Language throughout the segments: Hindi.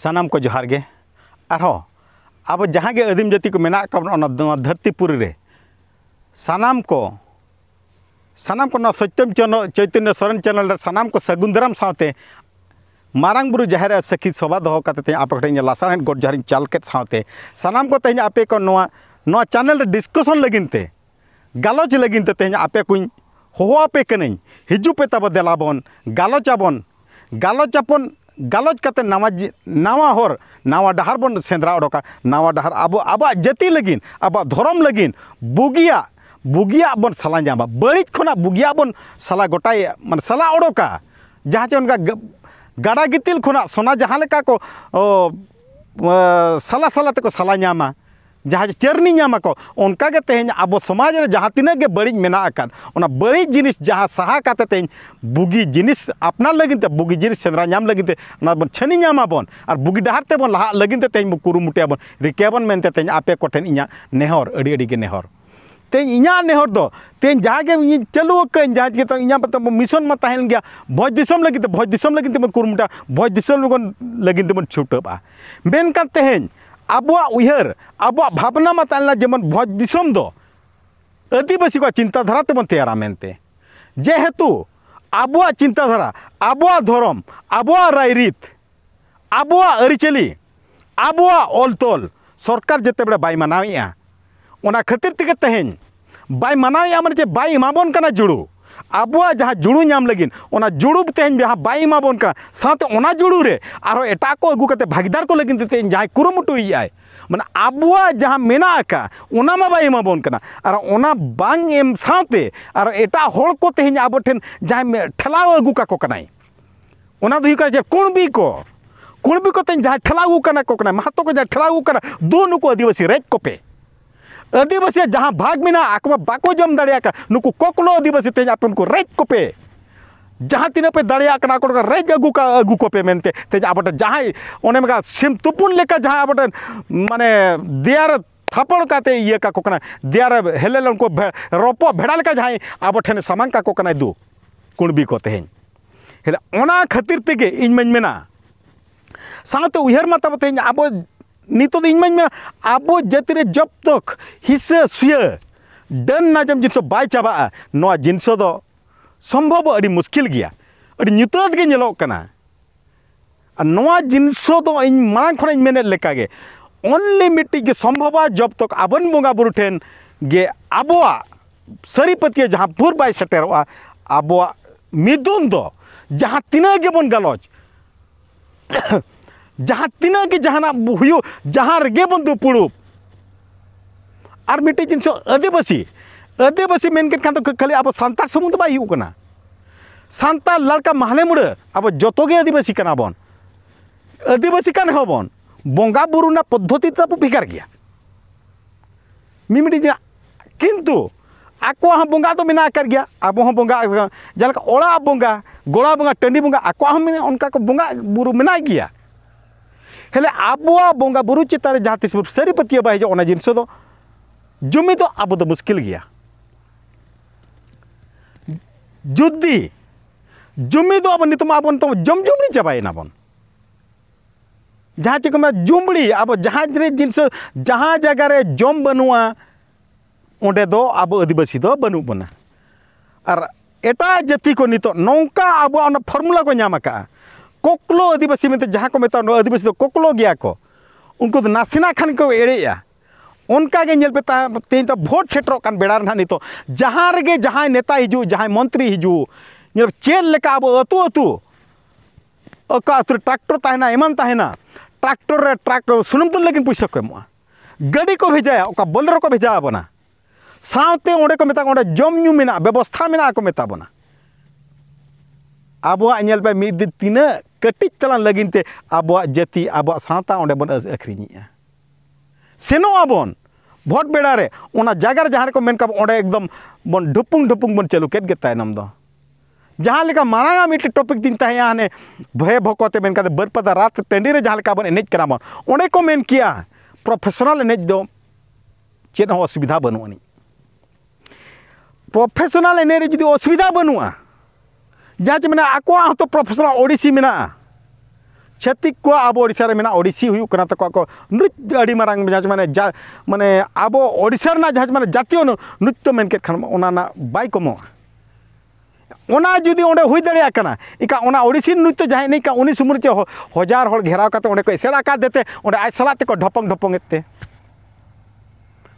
सनाम को जोहार गे अब जहाँ आदिम जाति को धरतीपुरी सनाम को सनाम को सत्यम चन चैतन्य सरन चैनल सनाम को सगुन दाराम साथ मारंग बुरु जहाँ सखी सभा दौते आपेटे लासाड़ गोट जहाँ चालके साथ सनाम को तेज आपे को नुआ, नुआ चैनल डिस्कशन लगे गालोच लगे तेज आपे कोई हहो आपे कहीं हजूपे तब देलाबन गालोचाबन गालोचापन ᱜᱟᱞᱚᱪ ᱠᱟᱛᱮ ᱱᱟᱣᱟ ᱱᱟᱣᱟ ᱦᱚᱨ ᱱᱟᱣᱟ ᱰᱟᱦᱟᱨ ᱵᱚᱱ ᱥᱮᱸᱫᱽᱨᱟ ᱚᱰᱚᱠᱟ ᱱᱟᱣᱟ ᱰᱟᱦᱟᱨ ᱟᱵᱚ ᱟᱵᱚᱣᱟᱜ ᱡᱟᱹᱛᱤ ᱞᱟᱹᱜᱤᱫ ᱟᱵᱚᱣᱟᱜ ᱫᱷᱚᱨᱚᱢ ᱞᱟᱹᱜᱤᱫ ᱵᱩᱜᱤᱭᱟᱜ ᱵᱩᱜᱤᱭᱟᱜ ᱵᱚᱱ ᱥᱟᱞᱟ ᱧᱟᱢᱟ ᱵᱟᱹᱲᱤᱡ ᱠᱷᱚᱱᱟᱜ ᱵᱩᱜᱤᱭᱟᱜ ᱵᱚᱱ ᱥᱟᱞᱟ ᱜᱚᱴᱟᱭᱟ ᱢᱟᱱᱮ ᱥᱟᱞᱟ ᱚᱰᱚᱠᱟ ᱡᱟᱦᱟᱸ ᱪᱮ ᱚᱱᱠᱟ ᱜᱟᱰᱟ ᱜᱤᱛᱤᱞ ᱠᱷᱚᱱᱟᱜ ᱥᱚᱱᱟ ᱡᱟᱦᱟᱸ ᱞᱮᱠᱟ ᱠᱚ ᱥᱟᱞᱟ ᱥᱟᱞᱟ ᱛᱮᱠᱚ ᱥᱟᱞᱟ ᱧᱟᱢᱟ जहाँ चेरनी उनका तेज अब समाज में जहाँ तीन बड़ी मेना बड़ी जिन जहाँ सहाते तेज बुगी जिन अपना लगन बुगी जिन सेम लगन छानी बन और बुगी डहर तब लहा लगन तेज कुरुमुटे बन रिकेबन मनते तेज आपे को नेहर अड़ी नेहर तेज इंहर तेज जहाँगे चालू कहें जहाँ इतना मिशन में तहन गया भजदम भजदम कुरुमुटा भजदम लगन तब छुटा मेन तेज अब ᱩᱭᱦᱟᱹᱨ ᱟᱵᱚᱣᱟᱜ ᱵᱷᱟᱵᱽᱱᱟ ᱢᱟ ᱛᱟᱦᱮᱸ ᱞᱮᱱᱟ आदिवासी को चिंताधारा तेबन तैयारा मनते जेहेतु अब चिंताधारा अब धरम अब रईरीत अब आरीचली अब अलतल सरकार जेते बड़े बै माना खातिर तेज तेहन बै माना मैं जे बै जुड़ू ᱟᱵᱚᱣᱟᱜ ᱡᱟᱦᱟᱸ ᱡᱩᱲᱩ ᱧᱟᱢ ᱞᱟᱹᱜᱤᱫ ᱚᱱᱟ ᱡᱩᱲᱩ ᱛᱮᱦᱮᱧ ᱡᱟᱦᱟᱸ ᱵᱟᱭ ᱮᱢᱟᱵᱚᱱ ᱠᱟᱱᱟ ᱥᱟᱶᱛᱮ ᱚᱱᱟ ᱡᱩᱲᱩ ᱨᱮ ᱟᱨᱦᱚᱸ ᱮᱴᱟᱜ ᱠᱚ ᱟᱹᱜᱩ ᱠᱟᱛᱮ ᱵᱷᱟᱜᱤᱫᱟᱨ ᱠᱚ ᱞᱟᱹᱜᱤᱫ ᱛᱮᱦᱮᱧ ᱡᱟᱦᱟᱸᱭ ᱠᱩᱨᱩᱢᱩᱴᱩᱭᱮᱫᱼᱟᱭ ᱢᱟᱱᱮ ᱟᱵᱚᱣᱟᱜ ᱡᱟᱦᱟᱸ ᱢᱮᱱᱟᱜ ᱟᱠᱟᱫ ᱚᱱᱟ ᱢᱟ ᱵᱟᱭ ᱮᱢᱟᱵᱚᱱ ᱠᱟᱱᱟ ᱟᱨ ᱚᱱᱟ ᱵᱟᱝ ᱮᱢ ᱥᱟᱶᱛᱮ ᱟᱨ ᱮᱴᱟᱜ ᱦᱚᱲ ᱠᱚ ᱛᱮᱦᱮᱧ ᱟᱵᱚ ᱴᱷᱮᱱ ᱡᱟᱦᱟᱸᱭ ᱴᱷᱮᱞᱟᱣ ᱟᱹᱜᱩ ᱠᱟᱠᱚ ᱠᱟᱱᱟᱭ ᱚᱱᱟ ᱫᱚ ᱦᱩᱭᱩᱜ ᱠᱟᱱᱟ ᱡᱮ ᱠᱩᱬᱵᱤ ᱠᱚ ᱠᱩᱬᱵᱤ ᱠᱚᱛᱮ ᱡᱟᱦᱟᱸᱭ ᱴᱷᱮᱞᱟᱣ ᱟᱹᱜᱩ ᱠᱟᱱᱟ ᱠᱚ ᱠᱟᱱᱟ ᱢᱟᱦᱟᱛᱚ ᱠᱚ ᱡᱟᱦᱟᱸᱭ ᱴᱷᱮᱞᱟᱣ ᱟᱹᱜᱩ ᱠᱟᱱᱟ ᱫᱩ ᱱᱩᱠᱩ ᱟᱹᱫᱤᱵᱟᱹᱥᱤ ᱨᱮᱡ ᱠᱚᱯᱮ आदिवासी जहाँ भाग मेना बाको जम दुक कोकलो आदिवासी तेज आप रज को पे तो जहाँ तीन पे दड़ा रज अगू का अगू को पे तेज आप सीम तुपुन लेकर जहाँ आप तो मान दियार थपड़ ये का को दियार हेले उनको भे, रोपो भेड़ा जहाँ अब सामान का को दो कुणबी को तेज खातिर तेज इनमें साथ उमा तब तेज अब ᱱᱤᱛᱚᱜ ᱫᱚ ᱤᱧ ᱢᱟᱧ ᱢᱮᱱᱟ ᱟᱵᱚ ᱡᱟᱹᱛᱤ ᱨᱮ ᱡᱚᱵ ᱛᱚᱠ ᱦᱤᱥᱟᱹ ᱥᱩᱭᱟᱹ ᱰᱟᱹᱱ ᱱᱟᱡᱚᱢ ᱡᱤᱱᱥ ᱵᱟᱭ ᱪᱟᱵᱟᱜᱼᱟ ᱱᱚᱣᱟ ᱡᱤᱱᱥ ᱫᱚ ᱥᱚᱢᱵᱷᱚᱵ ᱟᱹᱰᱤ ᱢᱩᱥᱠᱤᱞ ᱜᱮᱭᱟ ᱟᱹᱰᱤ ᱧᱩᱛᱟᱹᱛ ᱜᱮ ᱧᱮᱞᱚᱜ ᱠᱟᱱᱟ ᱟᱨ ᱱᱚᱣᱟ ᱡᱤᱱᱥ ᱫᱚ ᱤᱧ ᱢᱟᱲᱟᱝ ᱠᱷᱚᱱᱤᱧ ᱢᱮᱱᱮᱫ ᱞᱮᱠᱟᱜᱮ ᱚᱱᱞᱤ ᱢᱤᱫᱴᱤᱡ ᱜᱮ ᱥᱚᱢᱵᱷᱚᱵᱟ ᱡᱚᱵ ᱛᱚᱠ ᱟᱵᱚᱱ ᱵᱚᱸᱜᱟ ᱵᱩᱨᱩ ᱴᱷᱮᱱ ᱜᱮ ᱟᱵᱚᱣᱟᱜ ᱥᱟᱹᱨᱤ ᱯᱟᱹᱛᱭᱟᱹᱣ ᱡᱟᱦᱟᱸ ᱯᱩᱨ ᱵᱟᱭ ᱥᱮᱴᱮᱨᱚᱜᱼᱟ ᱟᱵᱚᱣᱟᱜ ᱢᱤᱫᱩᱱ ᱫᱚ ᱡᱟᱦᱟᱸ ᱛᱤᱱᱟᱹᱜ ᱜᱮᱵᱚᱱ ᱜᱟᱞᱚᱪ जहाँ तीना के जहाँ जहाँ रगे बन दुपुड़ू और मिट्टे जिन आदिवासी आदिवासी मेन खान खाली अब सानतार सुमुद बाई हुकना सानतार लड़का महले मुड़ा अब जोतो आदिवासी कना बन आदिवासी कन हो बन बंगा बुरु पद्धति तब भिगार गया मिमिटी जिना किंतु आको हम बंगा तो मेना कर गया अब हम बंगा जलका ओड़ा बंगा गोड़ा बंगा टंडी बंगा आको हम उनका को बंगा बुरु मेना गया हेले अब बोंगा बुरु चितारे जहाँ तिस सरी पतिया बाई जो ओना तो अब तो मुश्किल गया जुद्दी जुमी तो अब नितम अपन तो जमजुमड़ी चाबाई ना बन जहाँ चेक जुमड़ी अब जहाँ जिनस जहाँ जगह रे जम बनुआ ओडे दो अब आदिवासी दो बना और एटा जाति को नित नौका अब फॉर्मूला को नाम का कोकलो आदिवासी में जहाँ को ᱢᱮᱛᱟ आदिवासी तो कोकलो गया को उनको तो नासिना खान को एड़ेया उनका के गे पे तेन तो भोट सेटर कान बेड़ा रहना नहीं तो जहाँ रगे जहाँ नेता हिजु जहाँ मंत्री हिजु चेल लेका अब अतु अतु अका अतु ट्रैक्टर तहना एमान तहना ट्रैक्टर रे ट्रैक्टर सुनम तो लेकिन पैसा को एम गाड़ी को भेजाया अका बोलरो को भेजा बना सावते ओडे को मेता ओडे जमू मेना व्यवस्था मेना को मेता बना अब पे मिद दिन कटिज तलान लगिन अब जी अब अंबन आखिरी सेनोबन भोट बेड़े जगार जहाँ एकदम बन ढुपुंग ढुपुंग बन चालू कैदे तम जहाँ माड़ा मिट्टे टॉपिक दिन तह हाने भय भकते मन बरपदा रात टेंडी जहाँ एनेज करा बन को मन किया प्रोफेशनल एनेज दो चेद असुविधा बनू प्रोफेशनल एनेज जुदी असुविधा बनू है ᱡᱟᱡᱽ ᱢᱮᱱᱟᱜᱼᱟ ᱟᱠᱚᱣᱟᱜ ᱦᱚᱸᱛᱚ ᱯᱨᱚᱯᱷᱮᱥᱚᱱᱟᱞ ᱳᱰᱤᱥᱤ ᱢᱮᱱᱟᱜᱼᱟ ᱪᱷᱟᱹᱛᱤᱠ ᱠᱚ ᱟᱵᱚ ᱳᱰᱤᱥᱟ ᱨᱮ ᱢᱮᱱᱟᱜᱼᱟ ᱳᱰᱤᱥᱤ ᱦᱩᱭᱩᱜ ᱠᱟᱱᱟ ᱛᱟᱠᱚ ᱟᱠᱚ ᱱᱨᱤᱛ ᱟᱹᱰᱤ ᱢᱟᱨᱟᱝ ᱡᱟᱦᱟᱸ ᱢᱟᱱᱮ ᱢᱟᱱᱮ ᱟᱵᱚ ᱳᱰᱤᱥᱟ ᱨᱮᱱᱟᱜ ᱡᱟᱦᱟᱸ ᱢᱟᱱᱮ ᱡᱟᱛᱤᱭᱚ ᱱᱨᱤᱛᱛᱚ ᱢᱮᱱ ᱠᱮᱫ ᱠᱷᱟᱱ ᱚᱱᱟ ᱨᱮᱱᱟᱜ ᱵᱟᱭ ᱠᱚᱢᱚᱜᱼᱟ ᱚᱱᱟ ᱡᱩᱫᱤ ᱚᱸᱰᱮ ᱦᱩᱭ ᱫᱟᱲᱮᱭᱟᱜ ᱠᱟᱱᱟ ᱮᱱᱠᱷᱟᱱ ᱚᱱᱟ ᱳᱰᱤᱥᱤ ᱱᱨᱤᱛᱛᱚ ᱡᱟᱦᱟᱸᱭ ᱮᱱᱮᱡ ᱠᱟᱱ ᱩᱱᱤ ᱥᱩᱢᱩᱝ ᱨᱮ ᱦᱚᱡᱟᱨ ᱦᱚᱲ ᱜᱷᱮᱨᱟᱣ ᱠᱟᱛᱮ ᱚᱸᱰᱮ ᱠᱚ ᱮᱥᱮᱨ ᱟᱠᱟᱫᱮ ᱛᱮ ᱚᱸᱰᱮ ᱟᱡ ᱥᱟᱞᱟᱜ ᱛᱮᱠᱚ ᱰᱷᱚᱯᱚᱝ ᱰᱷᱚᱯᱚᱝ ᱮᱫ ᱛᱮ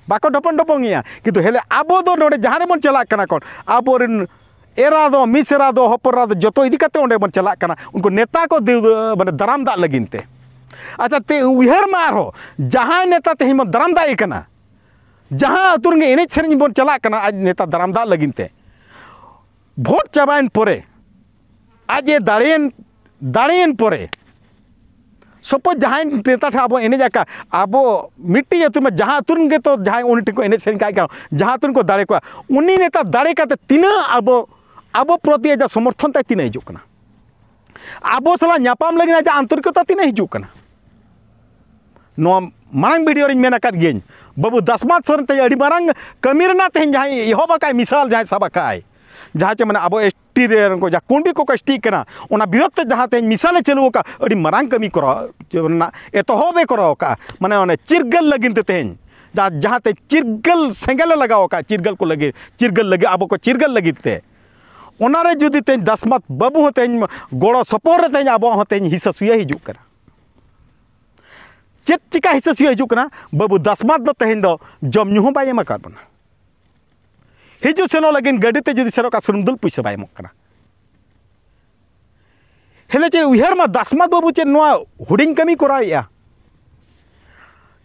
ᱵᱟᱠᱚ ᱰᱷᱚᱯᱚᱝ ᱰᱷᱚᱯᱚᱝ ᱮᱭᱟ ᱠᱤᱱᱛᱩ ᱦᱮᱞᱮ ᱟᱵᱚ ᱫᱚ ᱱᱚᱰᱮ ᱡᱟᱦᱟᱸ ᱨᱮᱵᱚᱱ ᱪᱟᱞᱟᱜ ᱠᱟᱱᱟ ᱠᱚ ᱟᱵᱚᱨᱮᱱ एरा दो मिसरा दो हपरा दो जो इदी करते ओंडे बन चला करना उनको नेता को माने दराम दा लगिन ते अच्छा ते उहर मार हो जहां नेता तेहिम दराम दा एकना जहां अतुरंगे एने सेरिन बन चला करना आज नेता दराम दा लगिन ते भोट चाबाइन पोरे आज ये दाड़ेन दाड़ेन पोरे सपोज जहाँ नेता ठा अब एने जाका अब मिट्टी अतु में जहाँ तुरन के तो जहाँ उन को एने से जहाँ तुरन को दाड़े को उन्हीं नेता दाड़े का तीना अब अब प्रति जो समर्थन तक तीन हजना अब सला लगे जो आंतरिकता तीन हजना मांग भिडियो मेन गई बाबू दसमा सरन तेज मांग कमी तेज जहाँ एहब आक मिसाल जहाँ साबाई जहाँ चे मैं अब एस टी जहाँ कुंडी को एसटीना बिरोध जहाँ तेज मिसाले चालूक मांग कमी कर एतहबे करा मैं चिरगल लगे तेज जहाँ ते चिरगल सेंगेले लगाओ चिरगल को लगे चिरगल लगे अब को चिरगल लगे ओनारे जुदी तेज दस्मत बबू ते गोड़ सपोर तेज अब हिसा सुय हजू चे चिका हिसा सुय हजू करना बबू दस्मत तेज जमू बना हजू सेनों लगे गाड़ी जुदी सर सूम दुल पैसा बम हेले चे उहर में दस्मत बाबू चे हूँ कमी तो को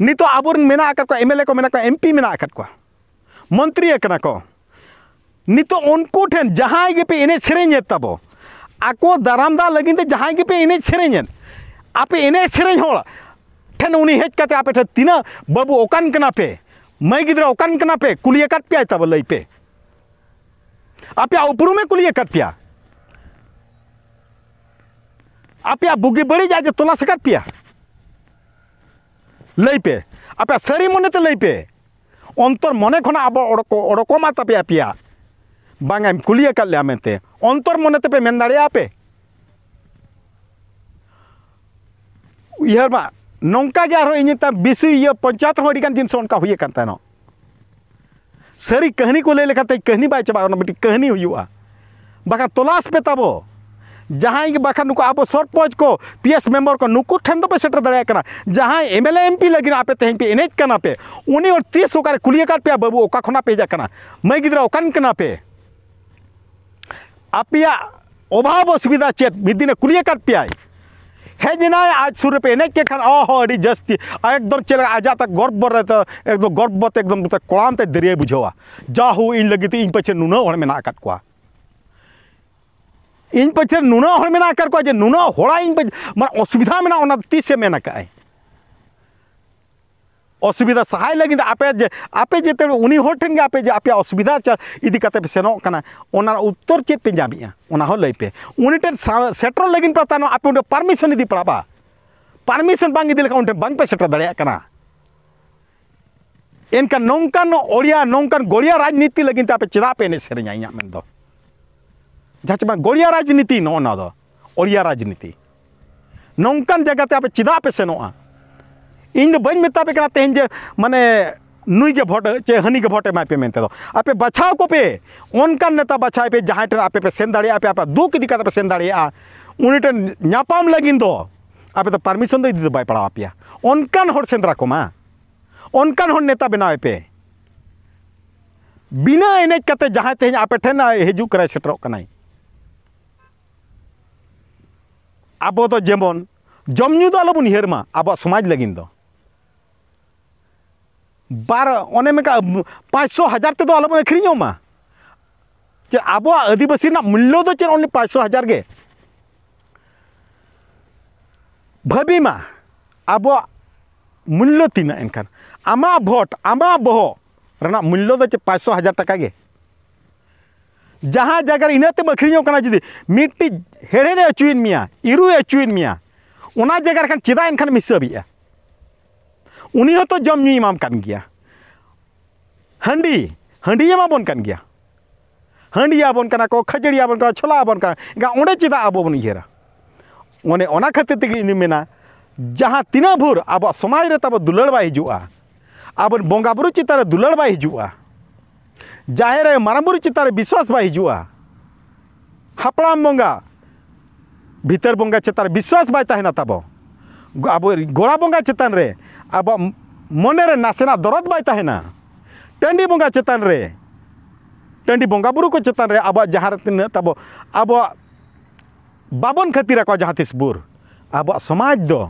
नित अब एम एल ए को एम पी मे मंत्री को नित उनको ठेन जहाँ गेपे एने सेरें तबो आको दारामदा लगिन ते जहाँ गेपे एने सेरें आपे एन सेरें होड़ ठेन उनी हेज कते आपे ठे बाबू ओकान कना पे मैं गिदरा पे कुलिया कट पिया तब लई पे आपे उपरू में कुलिया कट पिया आपे बुगी बड़ी आज तोला से कट पिया लई पे आपे सारी मने ते तो लई पे अंतर मन खना अब उड़को उड़को मा तपे आपिया बाम कुल लेते अंतर मन तेपे मन दापे उमा नौकागे इनता बस पंचायत रोगान जिनस सारी कहानी को लैलते कहानी बै चाबा मिट्टी कहानी होगा तलाश पे ताबो जहाँ नुक अब सरपंच को पी एस मेम्बर को नुक ठेन पे सेटर दाड़ा जहाँ एम एल एम पी लगे आपे तेज पे एनजे उन तीस कुल पे बाबू अका पे हजार मई गिरा अकान पे, पे, पे, पे, पे, पे, पे, पे अपिया अभाव असुविधा चेत मिदिने कुलिए कर पियाय हे आज सुरे पे नेके खान ओ जस्ती एकदम चल आज तक गर्व बर रहत एकदम गर्व बत एकदम तक कोलाम ते दरिए इन लगी तो इन पछे नुना को में नाकट कोआ इन पछे नुना होण नुना होड़ा इन असुविधा में ना ओना असुविधा सहाय लगे आपे जे आपे जेते उनी होर ठेन आपे जे आपे असुविधा इदी कते सेनो कना ओना उत्तर चेक पे जामिया लैपे हो लई सेटर लगे पता आपे उनके परमिशन इदी पड़ा परमिशन बांग इदी लेका पे सेटर दाड़ा कना नौकान ओड़िया नौकान गोड़िया राजनीति लगे आप चेदा पे एन से इया मन दो जहाँ गोड़िया राजनीति नौना राजनीति नौकान जगह ते आपे चेदा पे सेनों इन बन मता पे तेहन जे माने नुई के भोट चे हनी के भोट एम में मनते आपे बचाव को पे उनका नेता बचाए पे जहाँ टेन आपे पे सेन दाड़े आपे आप दुख इदी पे सेन दाड़े उन टेन नापाम लगिन दो आपे तो परमिशन दो इदी बाय पड़ा आप आपे उनकान हर सेंद्रा को मा उनकान हर नेता बनावे पे बिना एनेज कते जहाँ तेहन आपे ठेन हजूक सेटर अब तो जेमन जमू दो आलोबन हिरमा अब समाज लगिन दो 12 अनमेका 500000 তে তো আলো মখিনিওমা যে আবা আদিবাসী না মূল্য তো চন 500000 গে গভিমা আবা মূল্য তিন ইনকান আমা ভট আমা বহ রে না মূল্য তো 500000 টাকা গে যাহা জাগার ইনতে মখিনিওকনা যদি মিটি হেড়ে না চুইন মিয়া ইরু হেচুইন মিয়া উনা জাগার কান চিদা ইনকান মিশাবিয়া ᱩᱱᱤ ᱦᱚᱸᱛᱚ ᱡᱚᱢ ᱧᱩᱭ ᱮᱢᱟᱢ ᱠᱟᱱ ᱜᱮᱭᱟ ᱦᱟᱺᱰᱤ ᱦᱟᱺᱰᱤ ᱮᱢᱟᱵᱚᱱ ᱠᱟᱱ ᱜᱮᱭᱟ ᱦᱟᱺᱰᱤ ᱟᱵᱚᱱ ᱠᱟᱱᱟ ᱠᱚ ᱠᱷᱟᱹᱡᱟᱹᱲᱤ ᱟᱵᱚᱱ ᱠᱟᱱᱟ ᱪᱷᱳᱞᱟ ᱟᱵᱚᱱ ᱠᱟᱱᱟ ᱮᱱᱠᱷᱟᱱ ᱚᱸᱰᱮ ᱪᱮᱫᱟᱜ ᱟᱵᱚ ᱵᱚᱱ ᱩᱭᱦᱟᱹᱨᱟ ᱚᱱᱮ ᱚᱱᱟ ᱠᱷᱟᱹᱛᱤᱨ ᱛᱮᱜᱮ ᱤᱧ ᱢᱮᱱᱟ ᱡᱟᱦᱟᱸ ᱛᱤᱱᱟᱹᱜ ᱵᱷᱳᱨ ᱟᱵᱚᱣᱟᱜ ᱥᱚᱢᱟᱡᱽ ᱨᱮ ᱛᱟᱵᱚ ᱫᱩᱞᱟᱹᱲ ᱵᱟᱭ ᱦᱤᱡᱩᱜᱼᱟ ᱟᱵᱚ ᱵᱚᱸᱜᱟ ᱵᱩᱨᱩ ᱪᱮᱛᱟᱱ ᱨᱮ ᱫᱩᱞᱟᱹᱲ ᱵᱟᱭ ᱦᱤᱡᱩᱜᱼᱟ ᱡᱟᱦᱮᱨ ᱨᱮ ᱢᱟᱨᱟᱝ ᱵᱩᱨᱩ ᱪᱮᱛᱟᱱ ᱨᱮ ᱵᱤᱥᱥᱟᱥ ᱵᱟᱭ ᱦᱤᱡᱩᱜᱼᱟ ᱦᱟᱯᱲᱟᱢ ᱵᱚᱸᱜᱟ ᱵᱷᱤᱛᱟᱹᱨ ᱵᱚᱸᱜᱟ ᱪᱮᱛᱟᱱ ᱨᱮ ᱵᱤᱥᱥᱟᱥ ᱵᱟᱭ ᱛᱟᱦᱮᱱᱟ ᱛᱟᱵᱚ ᱟᱵᱚ ᱜᱚᱲᱟ ᱵᱚᱸᱜᱟ ᱪᱮᱛᱟᱱ ᱨᱮ ᱟᱵᱚ ᱢᱚᱱᱮᱨᱮ ᱱᱟᱥᱮᱱᱟᱜ ᱫᱚᱨᱚᱫ ᱵᱟᱭ ᱛᱟᱦᱮᱱᱟ ᱴᱟᱺᱰᱤ ᱵᱚᱸᱜᱟ ᱪᱮᱛᱟᱱ ᱨᱮ ᱴᱟᱺᱰᱤ ᱵᱚᱸᱜᱟ ᱵᱩᱨᱩ ᱠᱚ ᱪᱮᱛᱟᱱ ᱨᱮ ᱟᱵᱚᱣᱟᱜ ᱡᱟᱦᱟᱸ ᱛᱤᱱᱟᱹᱜ ᱛᱟᱵᱚ ᱟᱵᱚᱣᱟᱜ ᱵᱟᱵᱚᱱ ᱠᱷᱟᱹᱛᱤᱨ ᱟᱠᱚ ᱡᱟᱦᱟᱸ ᱛᱤᱥ ᱵᱩᱨ ᱟᱵᱚᱣᱟᱜ ᱥᱚᱢᱟᱡᱽ ᱫᱚ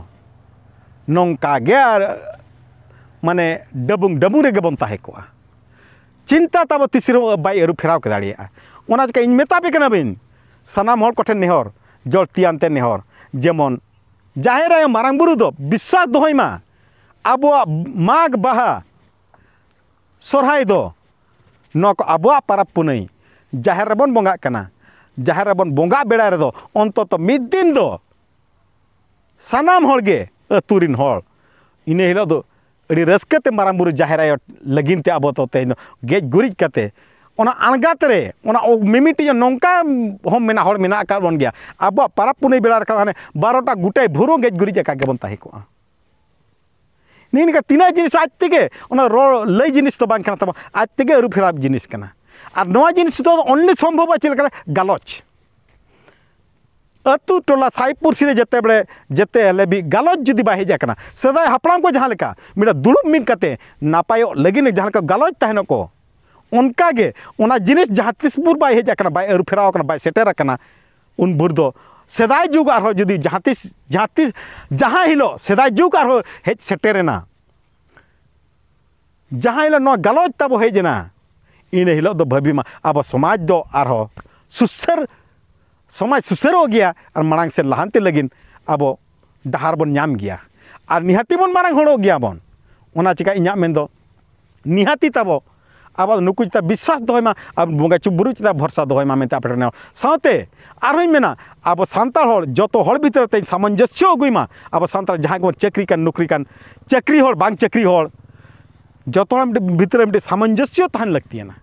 ᱱᱚᱝᱠᱟ ᱜᱮ ᱢᱟᱱᱮ ᱰᱟᱹᱵᱩᱝ ᱰᱟᱹᱵᱩᱝ ᱨᱮᱜᱮ ᱵᱚᱱ ᱛᱟᱦᱮᱸ ᱠᱚᱜᱼᱟ ᱪᱤᱱᱛᱟ ᱛᱟᱵᱚ ᱛᱤᱥ ᱨᱮᱦᱚᱸ ᱵᱟᱭ ᱟᱹᱨᱩ ᱯᱷᱮᱨᱟᱣ ᱫᱟᱲᱮᱭᱟᱜᱼᱟ ᱚᱱᱟ ᱪᱤᱠᱟᱹ ᱤᱧ ᱢᱮᱛᱟ ᱯᱮ ᱠᱟᱱᱟ ᱵᱤᱱ ᱥᱟᱱᱟᱢ ᱦᱚᱲ ᱠᱚᱴᱷᱮᱱ ᱱᱮᱦᱚᱨ ᱡᱚᱲᱛᱤᱭᱟᱱᱛᱮ ᱱᱮᱦᱚᱨ ᱡᱮᱢᱚᱱ ᱡᱟᱦᱮᱨ ᱟᱭᱳ ᱢᱟᱨᱟᱝ ᱵᱩᱨᱩ ᱫᱚ ᱵᱤᱥᱥᱟᱥ ᱫᱚᱦᱚᱭ ᱢᱟ ᱟᱵᱚᱣᱟᱜ ᱢᱟᱜᱽ ᱵᱟᱦᱟ ᱥᱚᱨᱦᱟᱭ ᱫᱚ ᱱᱚᱣᱟ ᱠᱚ ᱟᱵᱚᱣᱟᱜ ᱯᱟᱨᱟᱵᱽ ᱯᱩᱱᱟᱹᱭ ᱡᱟᱦᱮᱨ ᱨᱮᱵᱚᱱ ᱵᱚᱸᱜᱟᱜ ᱠᱟᱱᱟ ᱡᱟᱦᱮᱨ ᱨᱮᱵᱚᱱ ᱵᱚᱸᱜᱟ ᱵᱮᱲᱟ ᱨᱮᱫᱚ ᱚᱱᱛᱚᱛᱚ ᱢᱤᱫ ᱫᱤᱱ ᱫᱚ ᱥᱟᱱᱟᱢ ᱦᱚᱲᱜᱮ ᱟᱹᱛᱩ ᱨᱮᱱ ᱦᱚᱲ ᱤᱱᱟᱹ ᱦᱤᱞᱳᱜ ᱫᱚ ᱟᱹᱰᱤ ᱨᱟᱹᱥᱠᱟᱹᱛᱮ ᱢᱟᱨᱟᱝ ᱵᱩᱨᱩ ᱡᱟᱦᱮᱨ ᱟᱭᱚ ᱞᱟᱹᱜᱤᱫ ᱛᱮ ᱟᱵᱚ ᱫᱚ ᱛᱮᱦᱮᱧ ᱫᱚ ᱜᱮᱡ ᱜᱩᱨᱤᱡ ᱠᱟᱛᱮ ᱚᱱᱟ ᱟᱬᱜᱟᱛ ᱨᱮ ᱚᱱᱟ ᱢᱤᱢᱤᱴᱤᱡ ᱱᱚᱝᱠᱟ ᱦᱚᱸ ᱢᱮᱱᱟᱜ ᱦᱚᱲ ᱢᱮᱱᱟᱜ ᱟᱠᱟᱫ ᱵᱚᱱ ᱜᱮᱭᱟ ᱟᱵᱚᱣᱟᱜ ᱯᱟᱨᱟᱵᱽ ᱯᱩᱱᱟᱹᱭ ᱵᱮᱲᱟ ᱨᱮᱠᱷᱟᱱ ᱦᱟᱱᱮ ᱵᱟᱨᱚᱴᱟ ᱜᱩᱴᱟᱭ ᱵᱷᱩᱨᱩ ᱜᱮᱡ ᱜᱩᱨᱤᱡ ᱟᱠᱟ ᱜᱮᱵᱚᱱ ᱛᱟᱦᱮᱸ ᱠᱚᱜᱼᱟ ᱱᱤᱱᱠᱟ ᱛᱤᱱᱟᱹᱜ ᱡᱤᱱᱤᱥ ᱟᱡ ᱛᱮᱜᱮ ᱚᱱᱟ ᱨᱚᱲ ᱞᱟᱹᱭ ᱡᱤᱱᱤᱥ ᱫᱚ ᱵᱟᱝ ᱠᱟᱱᱟ ᱛᱟᱵᱚ ᱟᱡ ᱛᱮᱜᱮ ᱟᱹᱨᱩ ᱯᱷᱮᱨᱟᱣ ᱡᱤᱱᱤᱥ ᱠᱟᱱᱟ ᱟᱨ ᱱᱚᱣᱟ ᱡᱤᱱᱤᱥ ᱫᱚ ᱚᱱᱞᱤ ᱥᱚᱢᱵᱷᱚᱵᱟ ᱪᱮᱫ ᱞᱮᱠᱟ ᱜᱟᱞᱚᱪ ᱟᱛᱩ ᱴᱚᱞᱟ ᱥᱟᱭᱯᱩᱨᱥᱤ ᱨᱮ ᱡᱮᱛᱮ ᱵᱮᱲᱮ ᱡᱮᱛᱮ ᱞᱮᱵᱤ ᱜᱟᱞᱚᱪ ᱡᱩᱫᱤ ᱵᱟᱭ ᱦᱮᱡ ᱟᱠᱟᱱᱟ ᱥᱮᱫᱟᱭ ᱦᱟᱯᱲᱟᱢ ᱠᱚ ᱡᱟᱦᱟᱸ ᱞᱮᱠᱟ ᱢᱤᱫᱴᱟᱝ ᱫᱩᱲᱩᱵ ᱢᱤᱫ ᱠᱟᱛᱮ ᱱᱟᱯᱟᱭᱚᱜ ᱞᱟᱹᱜᱤᱫ ᱡᱟᱦᱟᱸ ᱞᱮᱠᱟ ᱜᱟᱞᱚᱪ ᱛᱟᱦᱮᱱ ᱠᱚ ᱚᱱᱠᱟᱜᱮ ᱚᱱᱟ ᱡᱤᱱᱤᱥ ᱡᱟᱦᱟᱸ ᱛᱤᱥ ᱵᱷᱳᱨ ᱵᱟᱭ ᱦᱮᱡ ᱟᱠᱟᱱᱟ ᱵᱟᱭ ᱟᱹᱨᱩ ᱯᱷᱮᱨᱟᱣ ᱟᱠᱟᱱᱟ ᱵᱟᱭ ᱥᱮᱴᱮᱨ ᱟᱠᱟᱱᱟ ᱩᱱ ᱵᱷᱳᱨ ᱫᱚ ᱥᱮᱫᱟᱭ ᱡᱩᱜᱽ ᱟᱨᱦᱚᱸ ᱡᱩᱫᱤ ᱡᱟᱦᱟᱸ ᱛᱤᱥ ᱡᱟᱦᱟᱸ ᱛᱤᱥ ᱡᱟᱦᱟᱸ ᱦᱤᱞᱳᱜ ᱥᱮᱫᱟᱭ ᱡᱩᱜᱽ ᱟᱨᱦᱚᱸ ᱦᱮᱡ ᱥᱮᱴᱮᱨᱮᱱᱟ ᱡᱟᱦᱟᱸ ᱦᱤᱞᱳᱜ ᱱᱚᱣᱟ ᱜᱟᱞᱚᱪ ᱛᱟᱵᱚ ᱦᱮᱡ ᱮᱱᱟ ᱤᱱᱟᱹ ᱦᱤᱞᱳᱜ ᱫᱚ ᱵᱷᱟᱹᱵᱤ ᱢᱟ ᱟᱵᱚ ᱥᱚᱢᱟᱡᱽ ᱫᱚ ᱟᱨᱦᱚᱸ ᱥᱩᱥᱟᱹᱨ ᱥᱚᱢᱟᱡᱽ ᱥᱩᱥᱟᱹᱨᱚᱜ ᱜᱮᱭᱟ ᱟᱨ ᱢᱟᱲᱟᱝ ᱥᱮᱫ ᱞᱟᱦᱟᱱᱛᱤ ᱞᱟᱹᱜᱤᱫ ᱟᱵᱚ ᱰᱟᱦᱟᱨ ᱵᱚᱱ ᱧᱟᱢ ᱜᱮᱭᱟ ᱟᱨ ᱱᱤᱦᱟᱹᱛᱤ ᱵᱚᱱ ᱢᱟᱨᱟᱝ ᱦᱚᱲᱚᱜ ᱜᱮᱭᱟ ᱵᱚᱱ ᱚᱱᱟ ᱪᱤᱠᱟ ᱤᱧᱟᱹᱜ ᱢᱮᱱᱫᱚ ᱱᱤᱦᱟᱹᱛᱤ ᱛᱟᱵᱚ ᱟᱵᱚ ᱱᱩᱠᱩ ᱪᱮᱛᱟ ᱵᱤᱥᱥᱟᱥ ᱫᱚᱦᱚᱭ ᱢᱟ ᱟᱨ ᱵᱚᱸᱜᱟ ᱪᱩᱵᱩᱨᱩ ᱪᱮᱛᱟ ᱵᱷᱚᱨᱥᱟ ᱫᱚᱦᱚᱭ ᱢᱟ ᱢᱮᱱᱛᱮ ᱟᱯᱮ ᱴᱷᱮᱱ ᱥᱟᱶᱛᱮ ᱟᱨᱦᱚᱸᱧ ᱢᱮᱱᱟ ᱟᱵᱚ ᱥᱟᱱᱛᱟᱲ ᱦᱚᱲ ᱡᱚᱛᱚ ᱦᱚᱲ ᱵᱷᱤᱛᱨᱤ ᱛᱮ ᱥᱟᱢᱚᱧᱡᱚᱥᱥᱚ ᱟᱹᱜᱩᱭ ᱢᱟ ᱟᱵᱚ ᱥᱟᱱᱛᱟᱲ ᱡᱟᱦᱟᱸᱭ ᱠᱚ ᱪᱟᱹᱠᱨᱤ ᱠᱟᱱ ᱱᱩᱠᱨᱤ ᱠᱟᱱ ᱪᱟᱹᱠᱨᱤ ᱦᱚᱲ ᱵᱟᱝ ᱪᱟᱹᱠᱨᱤ ᱦᱚᱲ ᱡᱚᱛᱚ ᱦᱚᱲ ᱵᱷᱤᱛᱨᱤ ᱢᱤᱫᱴᱮᱱ ᱥᱟᱢᱚᱧᱡᱚᱥᱥᱚ ᱛᱟᱦᱮᱱ ᱞᱟᱹᱠᱛᱤᱭᱟᱱᱟ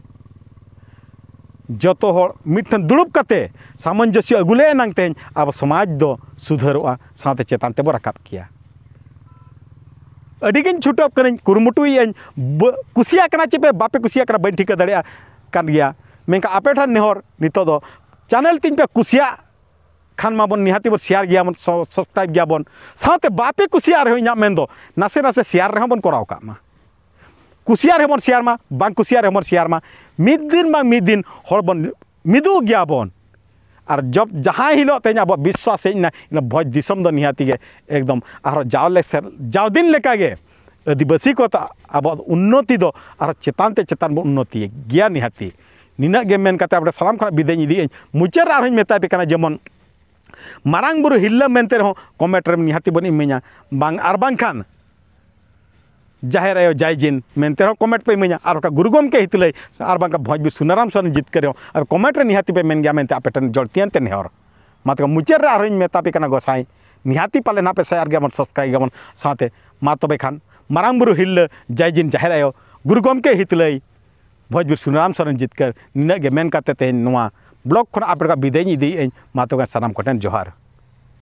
ᱡᱚᱛᱚ ᱦᱚᱲ ᱢᱤᱫᱴᱷᱮᱱ ᱫᱩᱲᱩᱵ ᱠᱟᱛᱮ ᱥᱟᱢᱚᱧᱡᱚᱥᱥᱚ ᱟᱹᱜᱩ ᱞᱮ ᱮᱱᱟᱝ ᱛᱮᱦᱮᱧ ᱟᱵᱚ ᱥᱚᱢᱟᱡᱽ ᱫᱚ ᱥᱩᱫᱷᱟᱹᱨᱚᱜᱼᱟ ᱥᱟᱶᱛᱮ ᱪᱮᱛᱟᱱ ᱛᱮᱵᱚ ᱨᱟᱠᱟᱵ ᱠᱮᱭᱟ अड़ीगें कर करें कुरुमुटुएं कुसिया चेपे बापे कुसिया बन ठीक दाड़ा आपे ठान नेहर नितो चैनल तीन पे कुसिया खान माबन निहाती बन शेयर गया सब्सक्राइब गया बन साथ बापे कुसिया रहे इंजाम में दो नासे नासे शेयर रहे बन कराव का मा कुसिया रहे बन शेयर मा बांग कुसिया रहे बन शेयर मा मिद दिन मा मिद दिन हर बन मिदू गया बन और जब जहाँ हिलो तेज अब विश्वास हेना भोज दिसम दो निहाती एकदम और जाओले सर जाओ दिन लेका आदिवासी को अब उन्नति दो और चेतान चेतान बो उन्नति गया निहाती निना गे मेन कते अब सालाम खड़ा बिदेन इदी मुचार और मेता पे जेमन मारांग बुरु हिल्ला मेनते रहो कमेंट रे निहाती बनी मेना बांग और बांग खान ᱡᱟᱦᱮᱨ ᱟᱭᱚ ᱡᱟᱭ ᱡᱤᱱ ᱢᱮᱱᱛᱮ ᱨᱮᱦᱚᱸ ᱠᱚᱢᱮᱱᱴ ᱯᱮ ᱤᱢᱟᱹᱧᱟ ᱟᱨ ᱵᱟᱠᱷᱟᱱ ᱜᱩᱨᱩ ᱜᱚᱢᱠᱮ ᱦᱤᱛᱞᱟᱹᱭ ᱟᱨ ᱵᱟᱝᱠᱷᱟᱱ ᱵᱷᱚᱡᱽ ᱵᱤ ᱥᱩᱱᱟᱨᱟᱢ ᱥᱚᱨᱮᱱ ᱡᱤᱛᱠᱟᱹᱨ ᱦᱚᱸ ᱟᱨ ᱠᱚᱢᱮᱱᱴ ᱨᱮ ᱱᱤᱦᱟᱹᱛᱤ ᱯᱮ ᱢᱮᱱ ᱜᱮᱭᱟ ᱢᱮᱱᱛᱮ ᱟᱯᱮ ᱴᱷᱮᱱ ᱡᱚᱲᱛᱤᱭᱟᱱ ᱛᱮ ᱱᱮᱦᱚᱨ ᱢᱟᱛᱚ ᱢᱩᱪᱟᱹᱫ ᱨᱮ ᱟᱨᱦᱚᱸᱧ ᱢᱮᱛᱟ ᱯᱮ ᱠᱟᱱᱟ ᱜᱚᱸᱥᱟᱭ ᱱᱤᱦᱟᱹᱛᱤ ᱯᱟᱞᱮ ᱱᱟᱯᱮ ᱥᱮᱭᱟᱨ ᱜᱮᱭᱟᱵᱚᱱ ᱥᱟᱵᱥᱠᱨᱟᱭᱤᱵ ᱜᱮᱭᱟᱵᱚᱱ ᱥᱟᱶᱛᱮ ᱢᱟ ᱛᱚᱵᱮ ᱠᱷᱟᱱ ᱢᱟᱨᱟᱝ ᱵᱩᱨᱩ ᱦᱤᱨᱞᱟᱹ ᱡᱟᱭ ᱡᱤᱱ ᱡᱟᱦᱮᱨ ᱟᱭᱚ ᱜᱩᱨᱩ ᱜᱚᱢᱠᱮ ᱦᱤᱛᱞᱟᱹᱭ ᱵᱷᱚᱡᱽ ᱵᱤᱨ ᱥᱩᱱᱟᱨᱟᱢ ᱥᱚᱨᱮᱱ ᱡᱤᱛᱠᱟᱹᱨ ᱱᱤᱱᱟᱹᱜ ᱜᱮ ᱢᱮᱱ ᱠᱟᱛᱮ ᱛᱮᱦᱮᱧ ᱱᱚᱣᱟ ᱵᱞᱚᱜ ᱠᱷᱚᱱ ᱟᱯᱮ ᱞᱮᱠᱟ ᱵᱤᱫᱟᱹᱭᱤᱧ ᱤᱫᱤᱭᱮᱜ ᱟᱹᱧ ᱢᱟ ᱛᱚᱵᱮ ᱥᱟᱱᱟᱢ ᱠᱚᱴᱷᱮᱱ ᱡᱚᱦᱟᱨ